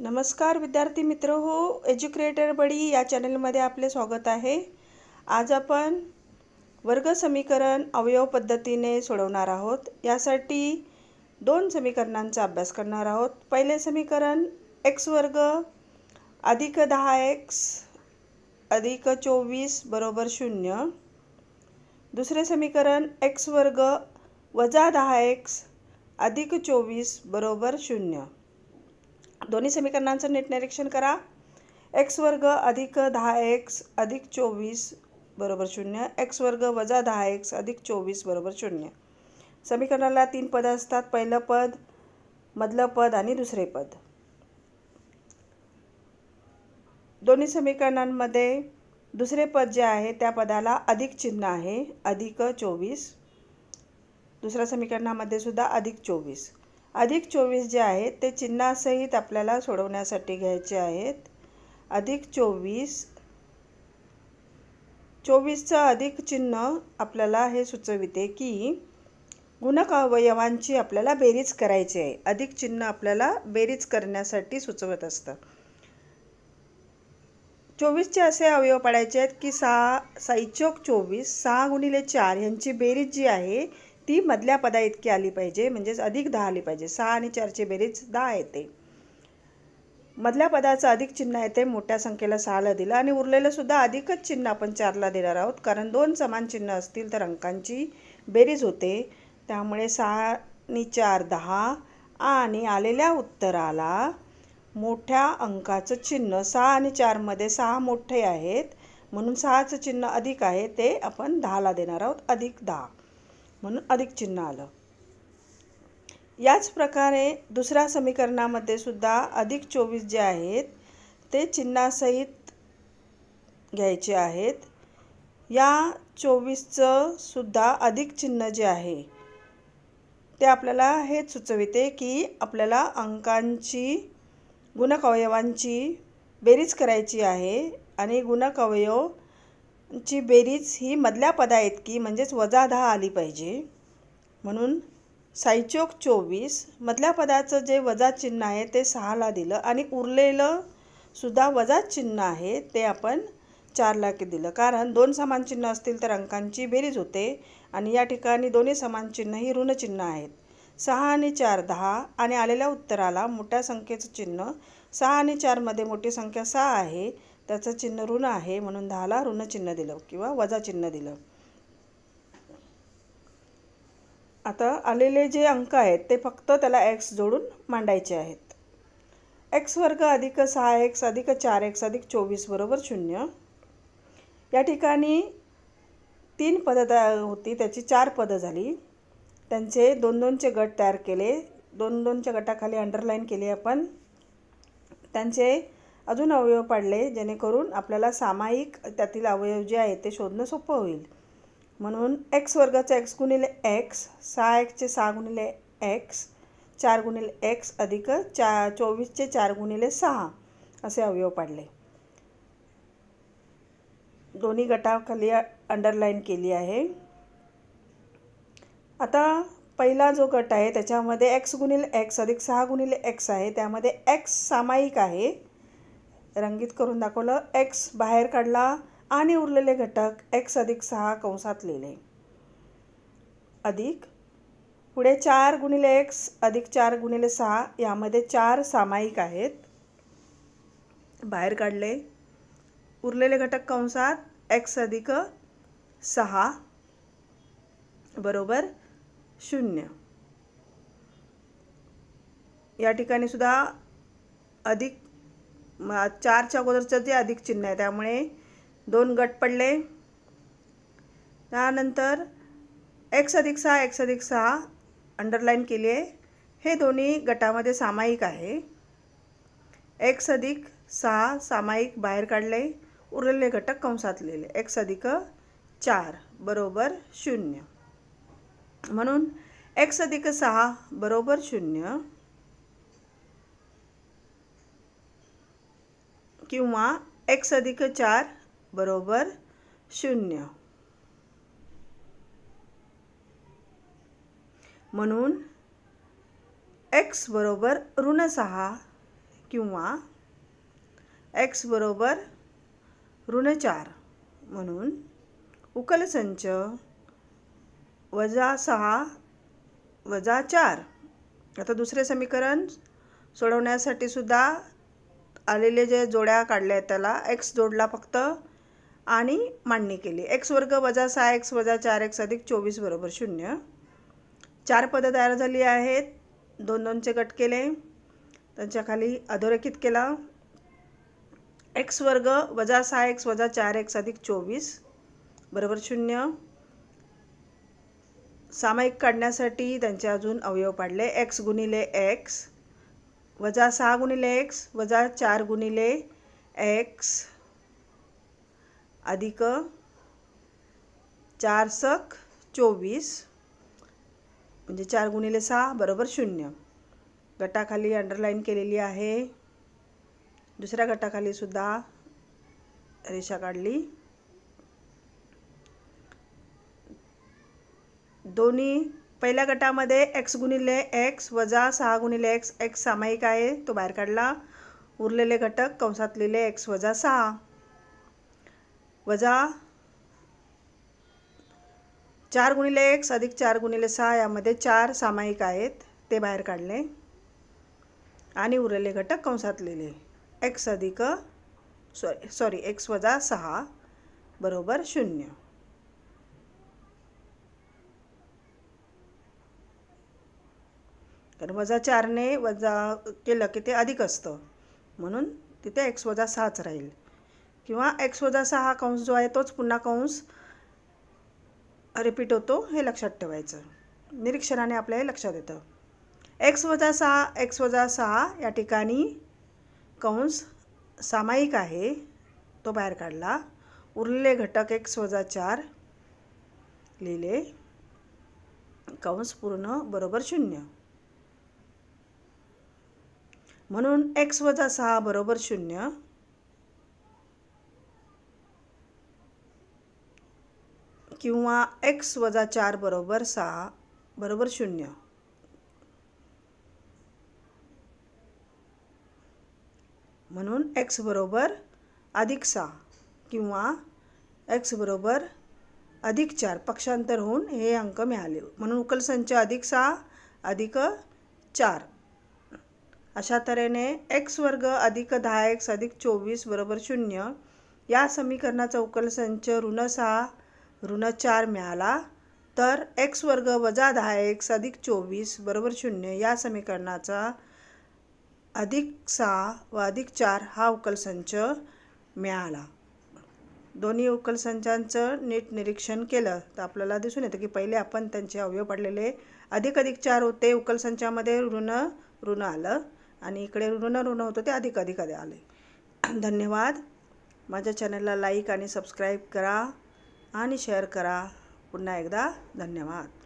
नमस्कार विद्यार्थी मित्र हो एज्युक्रिएटर बडी या चॅनलमध्ये आपले स्वागत आहे आज आपण वर्ग समीकरण अवयव पद्धतीने सोडवणार आहोत यासाठी दोन समीकरणांचा अभ्यास करणार आहोत पहिले समीकरण एक्स वर्ग अधिक दहा एक्स अधिक चोवीस बरोबर शून्य दुसरे समीकरण एक्स वर्ग वजा दहा एक्स अधिक चोवीस बरोबर शून्य दोन्ही समीकरणांचं नीट निरीक्षण करा एक्स वर्ग अधिक दहा एक्स अधिक चोवीस बरोबर शून्य एक्स वर्ग वजा दहा एक्स अधिक चोवीस बरोबर शून्य समीकरणाला तीन पदं असतात पहिलं पद मधलं पद आणि दुसरे पद दोन्ही समीकरणांमध्ये दुसरे पद जे आहे त्या पदाला अधिक चिन्ह आहे अधिक चोवीस दुसऱ्या समीकरणामध्ये सुद्धा अधिक चोवीस अधिक चोवीस जे आहेत ते चिन्हासहित आपल्याला सोडवण्यासाठी घ्यायचे आहेत अधिक चोवीस चोवीसचं अधिक चिन्ह आपल्याला हे सुचविते की गुणक अवयवांची आपल्याला बेरीज करायची आहे अधिक चिन्ह आपल्याला बेरीज करण्यासाठी सुचवत असतं चोवीसचे असे अवयव पाडायचे आहेत की सहा साईचोक चोवीस सहा गुणिले चार यांची बेरीज जी आहे ती मधल्या पदा इतकी आली पाहिजे म्हणजेच अधिक दहा आली पाहिजे सहा आणि चारची बेरीज दहा येते मधल्या पदाचं अधिक चिन्ह येते मोठ्या संख्येला सहाला दिलं आणि उरलेलं सुद्धा अधिकच चिन्ह आपण चारला देणार आहोत कारण दोन समान चिन्ह असतील तर अंकांची बेरीज होते त्यामुळे सहा आणि चार दहा आणि आलेल्या उत्तराला मोठ्या अंकाचं चिन्ह सहा आणि चारमध्ये सहा मोठे आहेत म्हणून सहाचं चिन्ह अधिक आहे ते आपण दहाला देणार आहोत अधिक दहा म्हणून अधिक चिन्ह आलं याच प्रकारे दुसऱ्या समीकरणामध्ये सुद्धा अधिक चोवीस जे आहेत ते चिन्हासहित घ्यायचे आहेत या चोवीसचं सुद्धा अधिक चिन्ह जे आहे ते आपल्याला हेच सुचविते की आपल्याला अंकांची गुणकवयवांची बेरीज करायची आहे आणि गुणकवयव ची बेरीज ही मधल्या पदा इतकी म्हणजेच वजा दहा आली पाहिजे म्हणून साईचोक चोवीस मधल्या पदाचं जे वजा चिन्ह आहे ते सहाला दिलं आणि उरलेलं सुद्धा वजा चिन्ह आहे ते आपण चारला की दिलं कारण दोन समान चिन्ह असतील तर अंकांची बेरीज होते आणि या ठिकाणी दोन्ही समान चिन्ह ही ऋणचिन्ह आहेत सहा आणि चार दहा आणि आलेल्या उत्तराला मोठ्या संख्येचं चिन्ह सहा आणि चारमध्ये मोठी संख्या सहा आहे त्याचं चिन्ह ऋण आहे म्हणून दहाला ऋण चिन्ह दिलं किंवा वजा चिन्ह दिलं आता आलेले जे अंक आहेत ते फक्त त्याला एक्स जोडून मांडायचे आहेत एक्स वर्ग अधिक सहा एक्स अधिक चार एक्स अधिक चोवीस बरोबर शून्य या ठिकाणी तीन पदं होती त्याची चार पदं झाली त्यांचे दोन दोनचे गट तयार केले दोन दोनच्या गटाखाली अंडरलाईन केले आपण त्यांचे अजून अवयव पाडले जेणेकरून आपल्याला सामायिक त्यातील अवयव जे आहेत ते शोधणं सोपं होईल म्हणून एक्स वर्गाचं एक्स गुणिले एक्स सहा एक्सचे सहा गुणिले एक्स चार गुणिले एक्स अधिक चा चोवीसचे चार गुणिले सहा असे अवयव पाडले दोन्ही गटाखाली अंडरलाईन केली आहे आता पहिला जो गट आहे त्याच्यामध्ये एक्स गुणिले एक्स अधिक सहा गुणिले एक्स आहे त्यामध्ये एक्स सामायिक आहे रंगीत करून दाखवलं एक्स बाहेर काढला आणि उरलेले घटक एक्स अधिक सहा कंसात लिहिले अधिक पुढे चार गुणिले एक्स अधिक चार गुणिले सहा यामध्ये चार सामायिक आहेत बाहेर काढले उरलेले घटक कंसात एक्स अधिक सहा बरोबर शून्य या ठिकाणी सुद्धा अधिक मग चारच्या अगोदरचं जे अधिक चिन्ह आहे त्यामुळे दोन गट पडले त्यानंतर एक्स अधिक सहा एक्स अधिक सहा अंडरलाईन केली आहे हे दोन्ही गटामध्ये सामायिक आहे एक्स अधिक सहा सामायिक बाहेर काढले उरलेले घटक कंसात लिहिले एक्स अधिक चार बरोबर शून्य म्हणून एक्स अधिक सहा बरोबर शून्य किंवा एक्स अधिक चार बरोबर शून्य म्हणून एक्स बरोबर ऋण सहा किंवा एक्स बरोबर ऋण चार म्हणून उकलसंच वजा सहा वजा चार आता दुसरे समीकरण सोडवण्यासाठी सुद्धा आलेले जे जोड्या काढल्या आहेत त्याला एक्स जोडला फक्त आणि मांडणी केली एक्स वर्ग वजा सहा एक्स वजा चार एक्स अधिक चोवीस बरोबर शून्य चार पदं तयार झाली आहेत दोन दोनचे कट केले त्यांच्या खाली अधोरेखित केला एक्स वर्ग वजा सहा एक्स वजा चार एक्स अधिक चोवीस बरोबर शून्य सामायिक काढण्यासाठी त्यांचे अजून अवयव पाडले एक्स गुणिले एक्स वजा सहा गुणिले एक्स वजा चार गुणिले एक्स अधिक चार सक चोवीस म्हणजे चार गुणिले सहा बरोबर शून्य गटाखाली अंडरलाईन केलेली आहे दुसऱ्या गटाखाली सुद्धा रेषा काढली दोन्ही पहिल्या गटामध्ये एक्स गुणिले एक्स वजा सहा गुणिले एक्स एक्स सामायिक आहे तो बाहेर काढला उरलेले घटक कंसात लिहिले एक्स वजा सहा वजा चार गुणिले एक्स अधिक चार गुणिले सहा यामध्ये चार सामायिक आहेत ते बाहेर काढले आणि उरलेले घटक कंसात लिहिले एक्स अधिक सॉरी सॉरी एक्स वजा सहा बरोबर शून्य कारण वजा चारने वजा केलं की ते अधिक असतं म्हणून तिथे एक्स वजा सहाच राहील किंवा एक्स वजा सहा हा कंस जो आहे तोच पुन्हा कंस रिपीट होतो हे लक्षात ठेवायचं निरीक्षणाने आपल्या हे लक्षात येतं एक्स वजा सहा एक्स वजा सहा या ठिकाणी कंस सामायिक आहे तो बाहेर काढला उरलेले घटक एक्स वजा चार लिहिले कंस पूर्ण बरोबर शून्य म्हणून एक्स वजा सहा बरोबर शून्य किंवा एक्स वजा चार बरोबर सहा बरोबर शून्य म्हणून एक्स बरोबर अधिक सहा किंवा एक्स बरोबर अधिक चार पक्षांतर होऊन हे अंक मिळाले म्हणून उकलसंच अधिक सहा अधिक चार अशा तऱ्हेने एक्स वर्ग अधिक दहा एक्स अधिक चोवीस बरोबर शून्य या समीकरणाचा उकलसंच ऋण सहा ऋण चार मिळाला तर एक्स वर्ग वजा दहा एक्स अधिक चोवीस बरोबर शून्य या समीकरणाचा अधिक सहा व अधिक चार हा उकल संच मिळाला दोन्ही उकलसंचांचं नीट निरीक्षण केलं तर आपल्याला दिसून येतं की पहिले आपण त्यांचे अवयव पडलेले अधिक अधिक चार होते उकलसंचामध्ये ऋण ऋण आलं आणि इकडे ऋण ऋण होतं ते अधिक अधिक आधी आले धन्यवाद माझ्या चॅनलला लाईक आणि सबस्क्राईब करा आणि शेअर करा पुन्हा एकदा धन्यवाद